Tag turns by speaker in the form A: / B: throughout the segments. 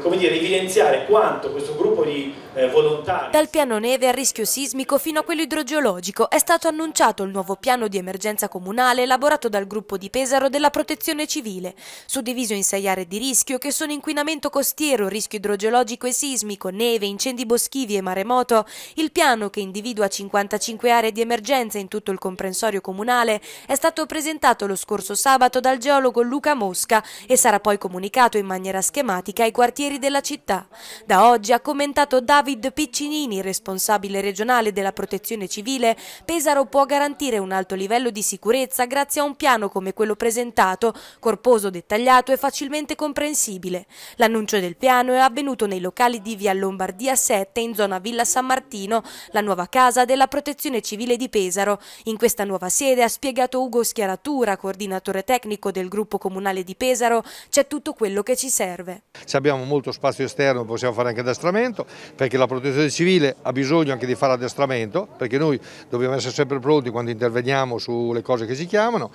A: come dire, evidenziare quanto questo gruppo di eh, volontari... Dal
B: piano neve al rischio sismico fino a quello idrogeologico è stato annunciato il nuovo piano di emergenza comunale elaborato dal gruppo di Pesaro della protezione civile, suddiviso in sei aree di rischio che sono inquinamento costiero, rischio idrogeologico e sismico, neve, incendi boschivi e maremoto. Il piano, che individua 55 aree di emergenza in tutto il comprensorio comunale, è stato presentato lo scorso sabato dal geologo Luca Mosca e sarà poi comunicato in maniera schematica ai quartieri quartieri della città. Da oggi ha commentato David Piccinini, responsabile regionale della protezione civile, Pesaro può garantire un alto livello di sicurezza grazie a un piano come quello presentato, corposo, dettagliato e facilmente comprensibile. L'annuncio del piano è avvenuto nei locali di via Lombardia 7 in zona Villa San Martino, la nuova casa della protezione civile di Pesaro. In questa nuova sede, ha spiegato Ugo Schiaratura, coordinatore tecnico del gruppo comunale di Pesaro, c'è tutto quello che ci serve.
C: Se abbiamo molto spazio esterno, possiamo fare anche addestramento, perché la protezione civile ha bisogno anche di fare addestramento, perché noi dobbiamo essere sempre pronti quando interveniamo sulle cose che si chiamano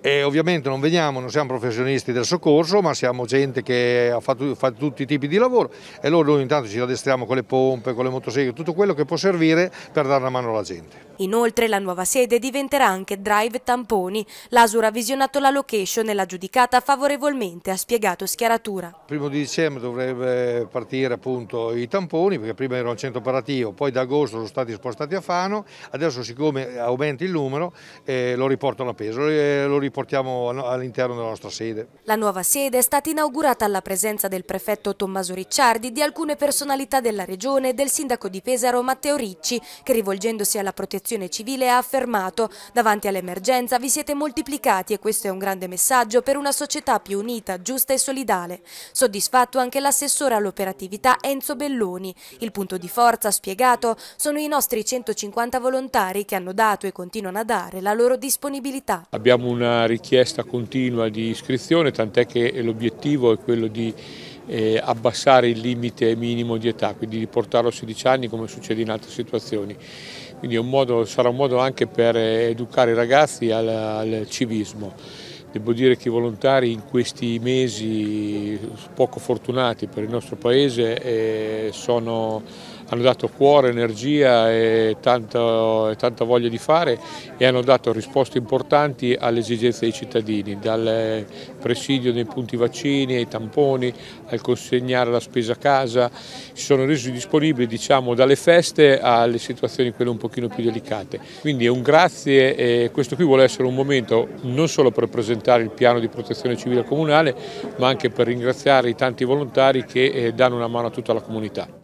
C: e ovviamente non veniamo, non siamo professionisti del soccorso, ma siamo gente che ha fatto, fa tutti i tipi di lavoro e loro noi intanto ci addestriamo con le pompe, con le motoseghe, tutto quello che può servire per dare una mano alla gente.
B: Inoltre la nuova sede diventerà anche Drive Tamponi. L'Asura ha visionato la location e l'ha giudicata favorevolmente, ha spiegato Schiaratura.
C: Primo di dicembre dovrebbe partire appunto i tamponi, perché prima erano al centro operativo, poi da agosto sono stati spostati a Fano, adesso siccome aumenta il numero eh, lo riportano a peso, eh, lo riportano riportiamo all'interno della nostra sede.
B: La nuova sede è stata inaugurata alla presenza del prefetto Tommaso Ricciardi, di alcune personalità della regione e del sindaco di Pesaro Matteo Ricci, che rivolgendosi alla protezione civile ha affermato davanti all'emergenza vi siete moltiplicati e questo è un grande messaggio per una società più unita, giusta e solidale. Soddisfatto anche l'assessore all'operatività Enzo Belloni. Il punto di forza, spiegato, sono i nostri 150 volontari che hanno dato e continuano a dare la loro disponibilità.
A: Abbiamo una richiesta continua di iscrizione, tant'è che l'obiettivo è quello di eh, abbassare il limite minimo di età, quindi di portarlo a 16 anni come succede in altre situazioni. Quindi un modo, sarà un modo anche per eh, educare i ragazzi al, al civismo. Devo dire che i volontari in questi mesi poco fortunati per il nostro Paese eh, sono hanno dato cuore, energia e tanta, e tanta voglia di fare e hanno dato risposte importanti alle esigenze dei cittadini, dal presidio dei punti vaccini ai tamponi, al consegnare la spesa a casa, si sono resi disponibili diciamo, dalle feste alle situazioni quelle un pochino più delicate. Quindi è un grazie e questo qui vuole essere un momento non solo per presentare il piano di protezione civile comunale ma anche per ringraziare i tanti volontari che eh, danno una mano a tutta la comunità.